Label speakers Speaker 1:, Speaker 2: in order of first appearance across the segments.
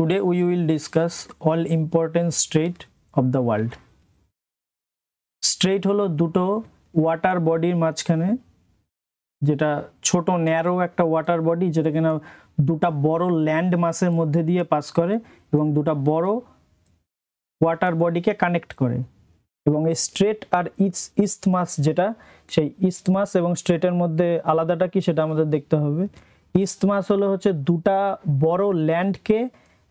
Speaker 1: Today we will discuss all important strait of the world. Strait হলো দুটো water বডির মাঝখানে যেটা ছোট ন্যারো একটা ওয়াটার বডি যেটা কিনা দুটা বড় ল্যান্ড মাসের মধ্যে দিয়ে পাস করে এবং দুটা বড় ওয়াটার বডিকে কানেক্ট করে এবং এই স্ট্রেট আর ইস্ট ইস্ট মাস যেটা সেই ইস্ট মাস এবং স্ট্রেটের মধ্যে আলাদাটা কি সেটা আমাদের দেখতে হবে ইস্ট মাস হলো হচ্ছে দুটা বড় ল্যান্ডকে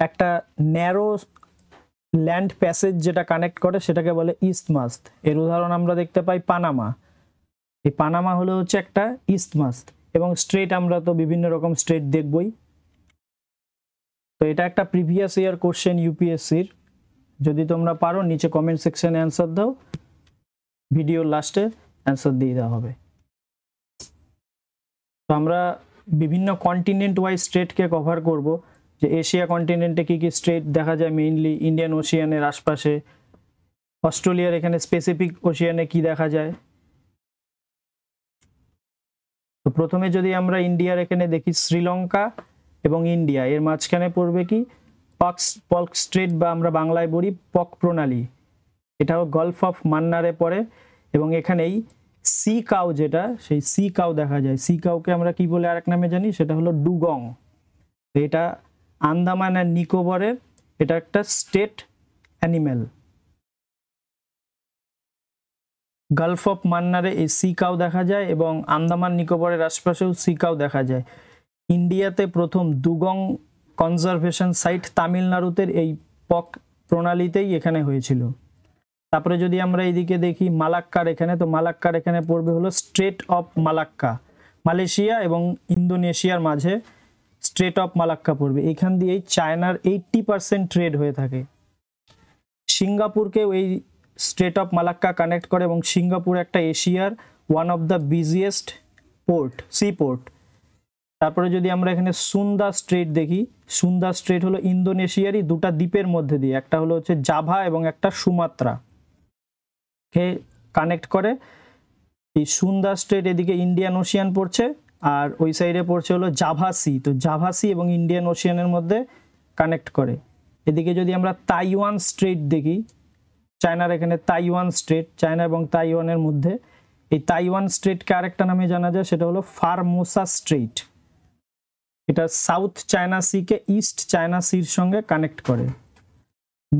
Speaker 1: একটা ন্যারো ল্যান্ড প্যাসেজ যেটা কানেক্ট করে সেটাকে বলে ইস্টমাস্ত এর উদাহরণ আমরা দেখতে পাই পানামা এই পানামা হলো হচ্ছে একটা ইস্টমাস্ত এবং স্ট্রেট আমরা তো বিভিন্ন রকম স্ট্রেট দেখবই তো এটা একটা প্রিভিয়াস ইয়ার কোশ্চেন ইউপিএসসির যদি তোমরা পারো নিচে কমেন্ট সেকশানে অ্যান্সার দাও ভিডিওর লাস্টে অ্যান্সার দিয়ে দেওয়া হবে তো আমরা বিভিন্ন কন্টিনেন্ট ওয়াইজ স্ট্রেটকে কভার করবো যে এশিয়া কন্টিনেন্টে কী কী স্ট্রেট দেখা যায় মেইনলি ইন্ডিয়ান ওশিয়ানের আশপাশে অস্ট্রেলিয়ার এখানে স্পেসিফিক ওশিয়ানে কি দেখা যায় তো প্রথমে যদি আমরা ইন্ডিয়ার এখানে দেখি শ্রীলঙ্কা এবং ইন্ডিয়া এর মাঝখানে পড়বে কি পক্স পক স্ট্রেট বা আমরা বাংলায় বলি পক প্রণালী এটাও গলফ অফ মান্নারে পড়ে এবং এখানেই সি কাউ যেটা সেই সি কাউ দেখা যায় সি কাউকে আমরা কি বলে আরেক নামে জানি সেটা হলো ডুগং এটা আন্দামান অ্যান্ড নিকোবরের এটা একটা স্টেট অ্যানিম্যাল গালফ অফ মান্নারে এই সি কাউ দেখা যায় এবং আন্দামান নিকোবরের আশপাশেও সি কাউ দেখা যায় ইন্ডিয়াতে প্রথম দুগং কনজারভেশন সাইট তামিলনাড়ুতে এই পক প্রণালীতেই এখানে হয়েছিল তারপরে যদি আমরা এইদিকে দেখি মালাক্কার এখানে তো মালাক্কার এখানে পড়বে হলো স্ট্রেট অফ মালাক্কা মালয়েশিয়া এবং ইন্দোনেশিয়ার মাঝে স্ট্রেট অফ মালাক্কা পড়বে এখান দিয়েই চায়নার এইট্টি পারসেন্ট ট্রেড হয়ে থাকে সিঙ্গাপুরকেও এই স্ট্রেট অফ মালাক্কা কানেক্ট করে এবং সিঙ্গাপুর একটা এশিয়ার one of the biggest port sea port তারপরে যদি আমরা এখানে সুন্দা স্ট্রেট দেখি সুন্দা স্ট্রেট হলো ইন্দোনেশিয়ারই দুটা দ্বীপের মধ্যে দিয়ে একটা হলো হচ্ছে জাভা এবং একটা সুমাত্রা কে কানেক্ট করে এই সুন্দা স্ট্রেট এদিকে ইন্ডিয়ান ওশিয়ান পড়ছে আর ওই সাইডে পড়ছে হলো জাভাসি তো জাভাসি এবং ইন্ডিয়ান ওশিয়ানের মধ্যে কানেক্ট করে এদিকে যদি আমরা তাইওয়ান স্ট্রেট দেখি চায়নার এখানে তাইওয়ান স্ট্রেট চায়না এবং তাইওয়ানের মধ্যে এই তাইওয়ান স্ট্রেটকে আরেকটা নামে জানা যায় সেটা হলো ফার্মোসা স্ট্রেট এটা সাউথ চায়না সিকে ইস্ট চায়না সির সঙ্গে কানেক্ট করে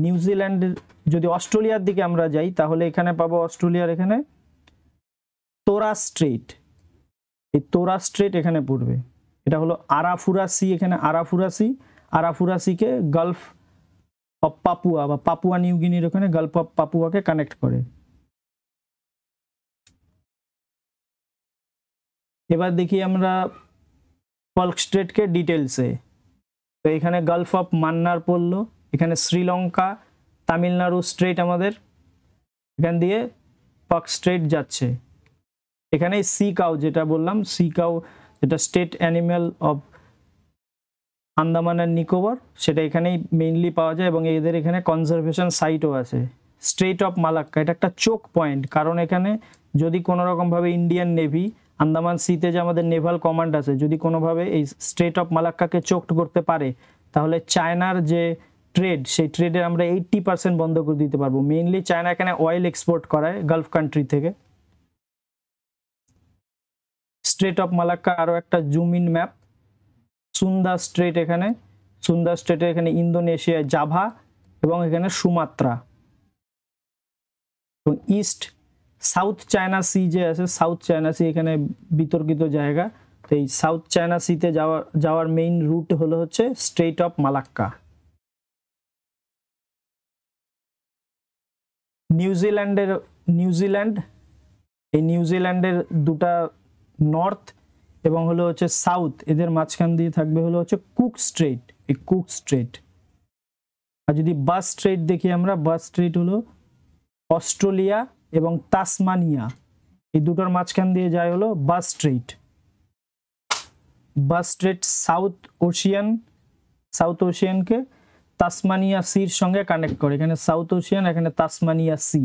Speaker 1: নিউজিল্যান্ডের যদি অস্ট্রেলিয়ার দিকে আমরা যাই তাহলে এখানে পাবো অস্ট্রেলিয়ার এখানে তোরা স্ট্রেট এই তোরা স্ট্রেট এখানে পড়বে এটা হলো আরাফুরাসি এখানে আরাফুরাসি আরাফুরাসিকে গালফ অফ পাপুয়া বা পাপুয়া নিউগিনির ওখানে গালফ অফ পাপুয়াকে কানেক্ট করে এবার দেখি আমরা পল্ক স্ট্রেটকে ডিটেলসে তো এখানে গালফ অফ মান্নার পড়লো এখানে শ্রীলঙ্কা তামিলনাড়ু স্ট্রেট আমাদের এখান দিয়ে পাক স্ট্রেট যাচ্ছে এখানে সি কাউ যেটা বললাম সি কাউ যেটা state animal of Andaman and Nicobar সেটা এখানেই মেইনলি পাওয়া যায় এবং এদের এখানে কনজারভেশন সাইটও আছে স্ট্রেট অফ মালাক্কা এটা একটা চোক পয়েন্ট কারণ এখানে যদি কোনো রকমভাবে ইন্ডিয়ান নেভি আন্দামান সিতে যে আমাদের নেভাল কমান্ড আছে যদি কোনোভাবে এই স্ট্রেট অফ মালাক্কাকে চোকড করতে পারে তাহলে চায়নার যে ট্রেড সেই ট্রেডে আমরা এইট্টি পার্সেন্ট বন্ধ করে দিতে পারবো মেইনলি চায়না এখানে অয়েল এক্সপোর্ট করায় গালফ কান্ট্রি থেকে স্ট্রেট অফ মালাক্কা আরও একটা zoom in map Sunda Strait এখানে সুন্দা স্ট্রেটে এখানে ইন্দোনেশিয়া জাভা এবং এখানে সুমাত্রা এবং ইস্ট সাউথ চায়না সি যে আছে সাউথ চায়না সি এখানে বিতর্কিত জায়গা তো এই সাউথ চায়না সিতে যাওয়ার যাওয়ার মেইন রুট হলো হচ্ছে স্ট্রেট অফ মালাক্কা নিউজিল্যান্ডের নিউজিল্যান্ড এই নিউজিল্যান্ডের দুটা নর্থ এবং হলো হচ্ছে সাউথ এদের মাঝখান দিয়ে থাকবে হলো হচ্ছে কুক স্ট্রেট এই কুক স্ট্রেট আর যদি বাস স্ট্রেট দেখি আমরা বাস স্ট্রেট হলো অস্ট্রেলিয়া এবং তাসমানিয়া এই দুটোর মাঝখান দিয়ে যায় হলো Bass Strait Bass Strait South Ocean South ওশিয়ানকে তাসমানিয়া সির সঙ্গে কানেক্ট করে এখানে সাউথ ওশিয়ান এখানে তাসমানিয়া সি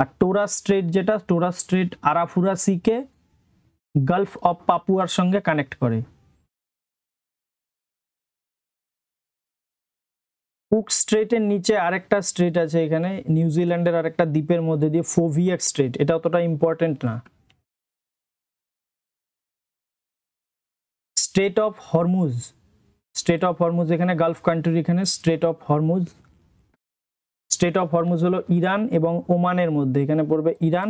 Speaker 1: আর টোরা স্ট্রেট যেটা টোরা স্ট্রেট আরাফুরা সিকে গালফ অফ পাপুয়ার সঙ্গে কানেক্ট করে কুক স্ট্রেটের নিচে আরেকটা স্ট্রেট আছে এখানে নিউজিল্যান্ডের আরেকটা দ্বীপের মধ্যে দিয়ে ফোভিয়াক স্ট্রেট এটা অতটা ইম্পর্টেন্ট না Strait of Hormuz Strait of Hormuz এখানে গালফ কান্ট্রির এখানে Strait of Hormuz Strait of Hormuz হলো ইরান এবং ওমানের মধ্যে এখানে পড়বে ইরান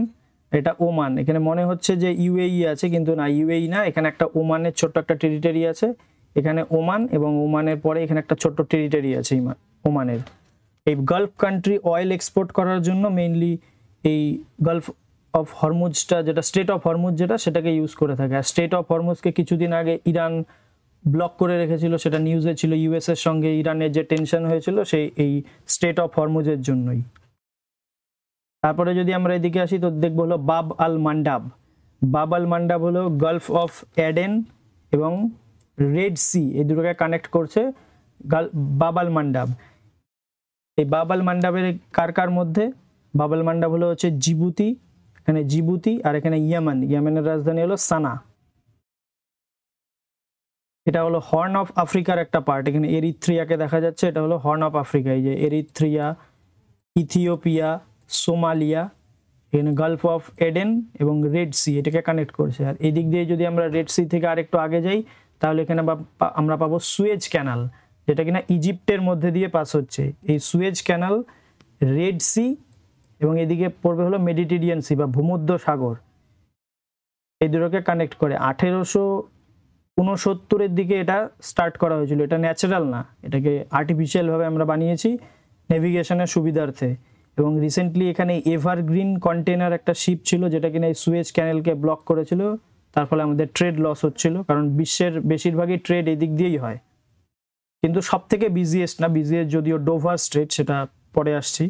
Speaker 1: এটা ওমান এখানে মনে হচ্ছে যে ইউএই আছে কিন্তু না ইউএই না এখানে একটা ওমানের ছোট্ট একটা টেরিটারি আছে এখানে ওমান এবং ওমানের পরে এখানে একটা ছোট্ট টেরিটারি আছে ওমানের এই গালফ কান্ট্রি অয়েল এক্সপোর্ট করার জন্য মেইনলি এই গালফ অফ হরমুজটা যেটা স্টেট অফ হরমুজ যেটা সেটাকে ইউজ করে থাকে আর স্টেট অফ হরমুজকে কিছুদিন আগে ইরান ব্লক করে রেখেছিল সেটা নিউজে ছিল ইউএসের সঙ্গে ইরানের যে টেনশন হয়েছিল সেই এই স্টেট অফ হরমুজের জন্যই তারপরে যদি আমরা এদিকে আসি তো দেখবো হলো বাব আল মান্ডাব বাব আল মান্ডাব হলো গালফ অফ অ্যাডেন এবং রেড সি এই দুটোকে কানেক্ট করছে বাবাল মান্ডাব এই বাবাল মান্ডাবের কার কার মধ্যে বাবাল মান্ডাব হলো হচ্ছে জিবুতি এখানে জিবুতি আর এখানে ইয়ামান ইয়ামানের রাজধানী হলো সানা এটা হলো হর্ন অফ আফ্রিকার একটা পার্ট এখানে এরিথ্রিয়াকে দেখা যাচ্ছে এটা হলো হর্ন অফ আফ্রিকা এই যে এরিথ্রিয়া ইথিওপিয়া সোমালিয়া এখানে গালফ অফ এডেন এবং রেড সি এটাকে কানেক্ট করছে আর এদিক দিয়ে যদি আমরা রেড সি থেকে আরেকটু আগে যাই তাহলে এখানে আমরা পাবো সুয়েজ ক্যানাল যেটা কিনা ইজিপ্টের মধ্যে দিয়ে পাস হচ্ছে এই সুয়েজ ক্যানাল রেড সি এবং এদিকে পড়বে হলো মেডিটেরিয়ান সি বা ভূমধ্য সাগর এই দুটোকে কানেক্ট করে আঠেরোশো ঊনসত্তরের দিকে এটা স্টার্ট করা হয়েছিল এটা ন্যাচারাল না এটাকে আর্টিফিশিয়ালভাবে আমরা বানিয়েছি নেভিগেশনের সুবিধার্থে এবং রিসেন্টলি এখানে এভারগ্রিন কন্টেনার একটা শিপ ছিল যেটা কিনা এই সুয়েজ ক্যানেলকে ব্লক করেছিল তার ফলে আমাদের ট্রেড লস হচ্ছিল কারণ বিশ্বের বেশিরভাগই ট্রেড এদিক দিয়েই হয় কিন্তু সব থেকে বিজিয়েস্ট না বিজিয়েস্ট যদিও ডোভার স্ট্রেট সেটা পরে আসছি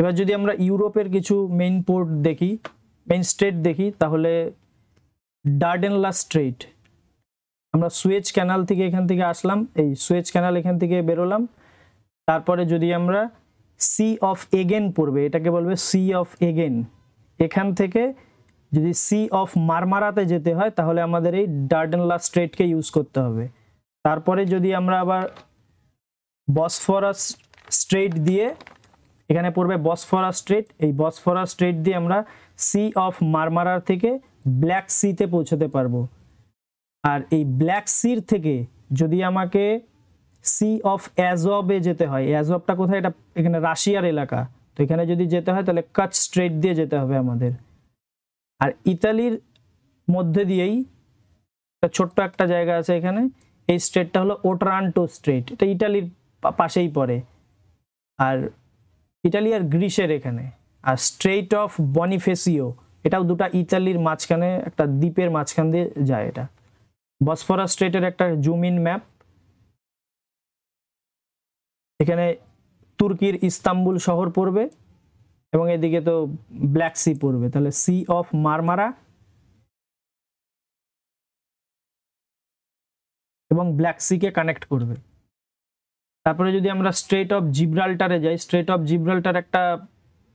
Speaker 1: এবার যদি আমরা ইউরোপের কিছু মেইন পোর্ট দেখি মেইন স্ট্রেট দেখি তাহলে ডার্ডেনলা স্ট্রেট আমরা সুয়েজ ক্যানাল থেকে এখান থেকে আসলাম এই সুয়েজ ক্যানাল এখান থেকে বেরোলাম তারপরে যদি আমরা সি অফ এগেন পড়বে এটাকে বলবে সি অফ এগেন এখান থেকে যদি সি অফ মারমারাতে যেতে হয় তাহলে আমাদের এই ডার্ডেনলা স্ট্রেটকে ইউজ করতে হবে তারপরে যদি আমরা আবার বসফরাস স্ট্রেট দিয়ে এখানে পড়বে বসফরাস স্ট্রেট এই বসফরাস স্ট্রেট দিয়ে আমরা সি অফ মারমারার থেকে ব্ল্যাক সিতে পৌঁছতে পারবো আর এই ব্ল্যাক সির থেকে যদি আমাকে সি অফ অ্যাজবে যেতে হয় অ্যাজবটা কোথায় এটা এখানে রাশিয়ার এলাকা তো এখানে যদি যেতে হয় তাহলে কাচ স্ট্রেট দিয়ে যেতে হবে আমাদের আর ইতালির মধ্যে দিয়েই একটা ছোট্ট একটা জায়গা আছে এখানে এই স্ট্রেটটা হলো ওটরান্টো স্ট্রেট এটা ইটালির পাশেই পড়ে আর ইটালি আর গ্রিসের এখানে আর স্ট্রেট অফ বনিফেসিও এটাও দুটা ইতালির মাঝখানে একটা দ্বীপের মাঝখান দিয়ে যায় এটা বসফরা স্ট্রেটের একটা জুমিন ম্যাপ এখানে তুর্কির ইস্তাম্বুল শহর পড়বে এবং এদিকে তো ব্ল্যাক সি পড়বে তাহলে সি অফ মারমারা এবং ব্ল্যাক সিকে কানেক্ট করবে তারপরে যদি আমরা স্ট্রেট অফ জিব্রাল্টারে যাই স্ট্রেট অফ জিব্রাল্টার একটা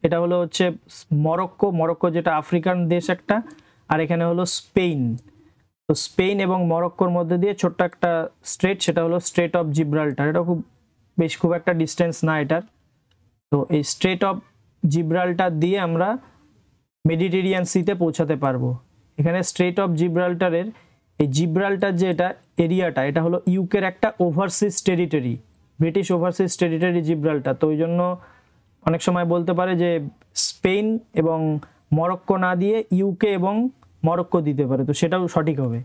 Speaker 1: এটা হলো হচ্ছে মরক্কো মরক্কো যেটা আফ্রিকান দেশ একটা আর এখানে হলো স্পেন তো স্পেন এবং মরক্কোর মধ্যে দিয়ে ছোট্ট একটা স্ট্রেট সেটা হলো স্ট্রেট অফ জিব্রাল্টার এটা খুব বেশ খুব একটা ডিস্টেন্স না এটার তো এই স্ট্রেট অফ জিব্রাল্টার দিয়ে আমরা মেডিটেরিয়ান সিতে পৌঁছাতে পারবো এখানে স্ট্রেট অফ জিব্রাল্টারের এই জিব্রাল্টার যে এটা এরিয়াটা এটা হলো ইউকের একটা overseas territory British overseas territory Gibraltar তো ওই জন্য অনেক সময় বলতে পারে যে স্পেন এবং মরক্কো না দিয়ে ইউকে এবং মরক্কো দিতে পারে তো সেটাও সঠিক হবে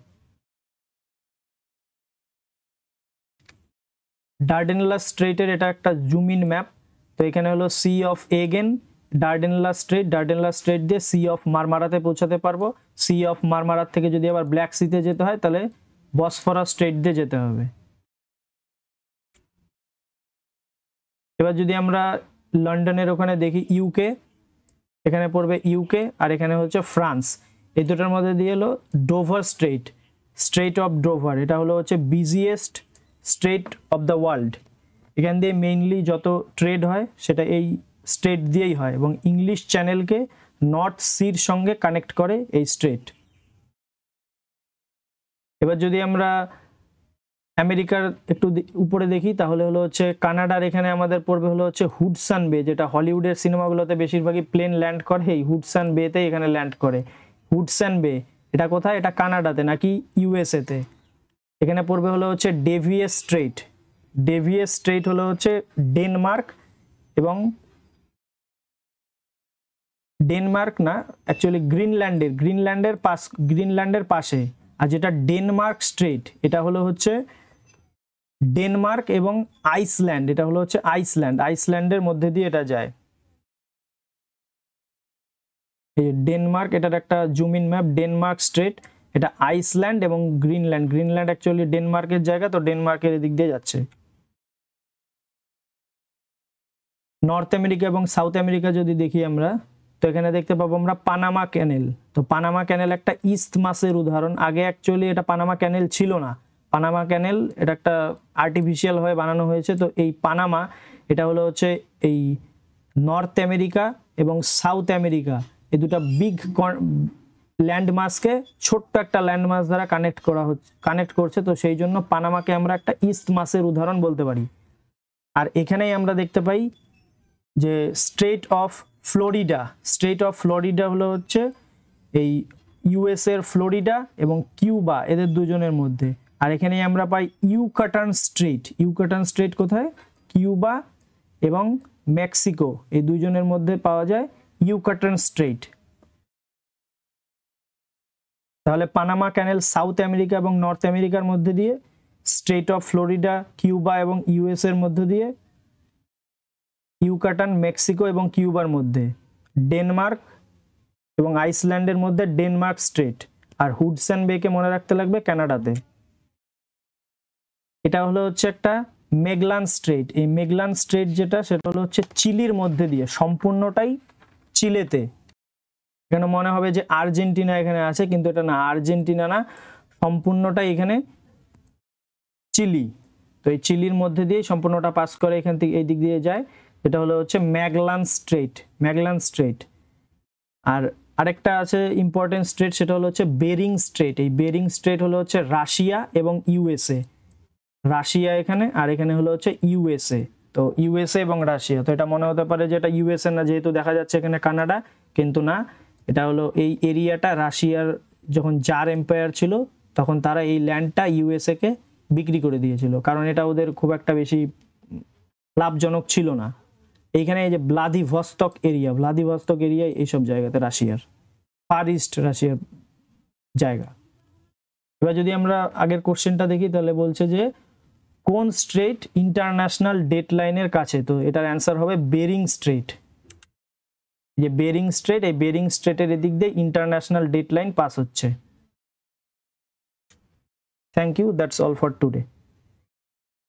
Speaker 1: ডার্ডেনলা স্ট্রেটের এটা একটা জুমিন ম্যাপ তো এখানে হলো Sea of again Dardanelles Strait Dardanelles Strait দিয়ে সি অফ মারমারাতে পৌঁছাতে পারবো সি অফ মারমারার থেকে যদি আবার ব্ল্যাক সিতে যেতে হয় তাহলে বসফরা স্ট্রেট দিয়ে যেতে হবে এবার যদি আমরা লন্ডনের ওখানে দেখি ইউকে এখানে পড়বে ইউকে আর এখানে হচ্ছে ফ্রান্স এই দুটোর মধ্যে দিয়ে হলো Dover Strait Strait of Dover এটা হলো হচ্ছে biggest strait of the world এখান দিয়ে মেইনলি যত ট্রেড হয় সেটা এই স্ট্রেট দিয়েই হয় এবং ইংলিশ চ্যানেলকে নর্থ সির সঙ্গে কানেক্ট করে এই স্ট্রেট এবার যদি আমরা আমেরিকার একটু উপরে দেখি তাহলে হলো হচ্ছে কানাডার এখানে আমাদের পড়বে হলো হচ্ছে হুডসান বে যেটা হলিউডের সিনেমাগুলোতে বেশিরভাগই প্লেন ল্যান্ড করে এই হুডসান বেতে এখানে ল্যান্ড করে হুডসেন বে এটা কোথায় এটা কানাডাতে নাকি তে এখানে পড়বে হলো হচ্ছে ডেভিয়ে স্ট্রেট ডেভিয়ে স্ট্রেট হলো হচ্ছে ডেনমার্ক এবং ডেনমার্ক না অ্যাকচুয়ালি গ্রিনল্যান্ডের গ্রিনল্যান্ডের পাশ গ্রিনল্যান্ডের পাশে আর যেটা ডেনমার্ক স্ট্রেট এটা হলো হচ্ছে ডেনমার্ক এবং আইসল্যান্ড এটা হলো হচ্ছে আইসল্যান্ড আইসল্যান্ডের মধ্যে দিয়ে এটা যায় এই ডেনমার্ক এটার একটা জুমিন ম্যাপ ডেনমার্ক স্ট্রেট এটা আইসল্যান্ড এবং গ্রিনল্যান্ড গ্রিনল্যান্ড অ্যাকচুয়ালি ডেনমার্কের জায়গা তো ডেনমার্কের এদিক দিয়ে যাচ্ছে নর্থ আমেরিকা এবং সাউথ আমেরিকা যদি দেখি আমরা তো এখানে দেখতে পাবো আমরা পানামা ক্যানেল তো পানামা ক্যানেল একটা ইস্ট মাসের উদাহরণ আগে অ্যাকচুয়ালি এটা পানামা ক্যানেল ছিল না পানামা ক্যানেল এটা একটা আর্টিফিশিয়াল হয়ে বানানো হয়েছে তো এই পানামা এটা হলো হচ্ছে এই নর্থ আমেরিকা এবং সাউথ আমেরিকা এই দুটো বিগ ল্যান্ড ছোট্ট একটা ল্যান্ড দ্বারা কানেক্ট করা হচ্ছে কানেক্ট করছে তো সেই জন্য পানামাকে আমরা একটা ইস্ট মাসের উদাহরণ বলতে পারি আর এখানেই আমরা দেখতে পাই যে Strait of Florida Strait of Florida হলো হচ্ছে এই ইউএসের ফ্লোরিডা এবং কিউবা এদের দুজনের মধ্যে আর এখানেই আমরা পাই ইউকাটান স্ট্রেট ইউকাটান স্ট্রেট কোথায় কিউবা এবং মেক্সিকো এই দুজনের মধ্যে পাওয়া যায় ইউকাটন স্ট্রেইট তাহলে পানামা ক্যানেল সাউথ আমেরিকা এবং নর্থ আমেরিকার মধ্যে দিয়ে স্ট্রেট অফ ফ্লোরিডা কিউবা এবং ইউএস এর মধ্যে দিয়ে ইউকাটান মেক্সিকো এবং কিউবার মধ্যে ডেনমার্ক এবং আইসল্যান্ডের মধ্যে ডেনমার্ক স্ট্রেট আর হুডসেন বেকে মনে রাখতে লাগবে ক্যানাডাতে এটা হলো হচ্ছে একটা মেগলান স্ট্রেট এই মেগলান স্ট্রেট যেটা সেটা হলো হচ্ছে চিলির মধ্যে দিয়ে সম্পূর্ণটাই চিলেতে এখানে মনে হবে যে আর্জেন্টিনা এখানে আছে কিন্তু এটা না আর্জেন্টিনা না সম্পূর্ণটা এখানে চিলি তো এই চিলির মধ্যে দিয়ে সম্পূর্ণটা পাস করে এখান থেকে এই দিক দিয়ে যায় এটা হলো হচ্ছে ম্যাগলান স্ট্রেট ম্যাগলান স্ট্রেট আর আরেকটা আছে ইম্পর্টেন্ট স্ট্রেট সেটা হলো হচ্ছে বেরিং স্ট্রেট এই বেরিং স্ট্রেট হলো হচ্ছে রাশিয়া এবং ইউএসএ রাশিয়া এখানে আর এখানে হলো হচ্ছে ইউএসএ তো ইউএসএ এবং রাশিয়া তো এটা মনে হতে পারে যে এটা ইউএসএ না যেহেতু দেখা যাচ্ছে এখানে কানাডা কিন্তু না এটা হলো এই এরিয়াটা রাশিয়ার যখন জার এম্পায়ার ছিল তখন তারা এই ল্যান্ডটা ইউএসএকে বিক্রি করে দিয়েছিল কারণ এটা ওদের খুব একটা বেশি লাভজনক ছিল না এইখানে এই যে ভ্লাদিভস্তক এরিয়া ভ্লাদিভস্তক এরিয়া এইসব জায়গাতে রাশিয়ার ফার ইস্ট রাশিয়ার জায়গা এবার যদি আমরা আগের কোশ্চেনটা দেখি তাহলে বলছে যে কোন স্ট্রেট ইন্টারন্যাশনাল ডেট লাইনের কাছে তো এটার অ্যান্সার হবে বেরিং স্ট্রেট যে বেরিং স্ট্রেট এই বেরিং স্ট্রেটের এদিক দিয়ে ইন্টারন্যাশনাল ডেট লাইন পাস হচ্ছে thank you that's all for today